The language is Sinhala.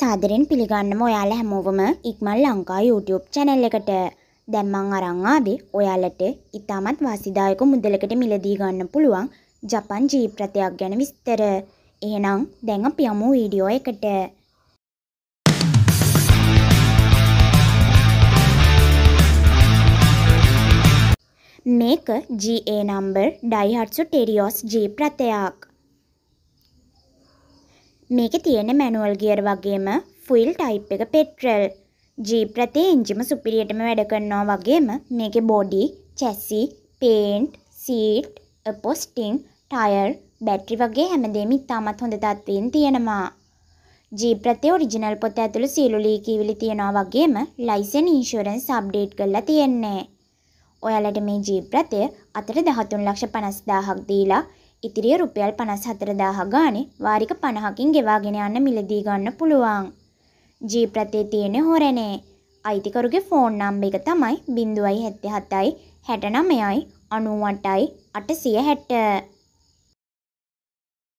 සාදරෙන් පිළිගන්නම ඔයාලා හැමෝවම ඉක්මල් ලංකා YouTube channel එකට. දැන් මං අරන් ආවේ ඔයාලට ඉතාමත් වාසිදායක මුදලකට මිලදී ගන්න පුළුවන් ජපන් ජීප් රථයක් ගැන විස්තර. එහෙනම් දැන් අපි යමු වීඩියෝ එකට. මේක GA number Daihatsu Terios jeep රථයක්. මේකේ තියෙන මැනුවල් ගියර් වගේම ෆුල් ටයිප් එක පෙට්‍රල්. ජීප් රථයේ එන්ජිම සුපිරියටම වැඩ කරනවා වගේම මේකේ බොඩි, චැසි, පේන්ට්, සීට්, අපොස්ටිං, ටයර්, බැටරි වගේ හැමදේම ඉතාමත් හොඳ තත්ත්වයෙන් තියෙනවා. ජීප් රථයේ ඔරිජිනල් පොත ඇතුළු සීලු ලී කීවිලි තියෙනවා වගේම ලයිසන් ඉන්ෂුරන්ස් අප්ඩේට් කරලා තියෙන්නේ. ඔයාලට මේ ජීප් රථය අතර 13 ලක්ෂ 50000ක් දීලා ඉතිරිය රුපියල් 54000 ගානේ වාරික 50කින් ගෙවාගෙන යන්න මිලදී ගන්න පුළුවන්. ජීප් රටේ තියෙන හොරනේ. අයිතිකරුගේ ෆෝන් නම්බර එක තමයි 077යි 69යි 98යි 860